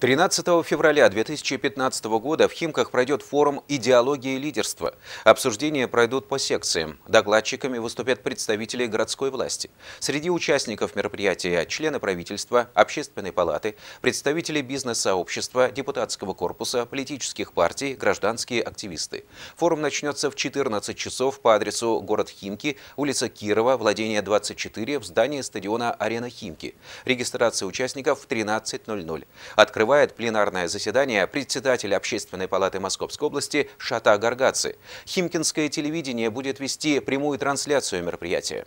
13 февраля 2015 года в Химках пройдет форум «Идеология и лидерство». Обсуждения пройдут по секциям. Докладчиками выступят представители городской власти. Среди участников мероприятия – члены правительства, общественной палаты, представители бизнес-сообщества, депутатского корпуса, политических партий, гражданские активисты. Форум начнется в 14 часов по адресу город Химки, улица Кирова, владение 24, в здании стадиона «Арена Химки». Регистрация участников в 13.00. Открывается открывает пленарное заседание председатель Общественной палаты Московской области Шата Гаргаци. Химкинское телевидение будет вести прямую трансляцию мероприятия.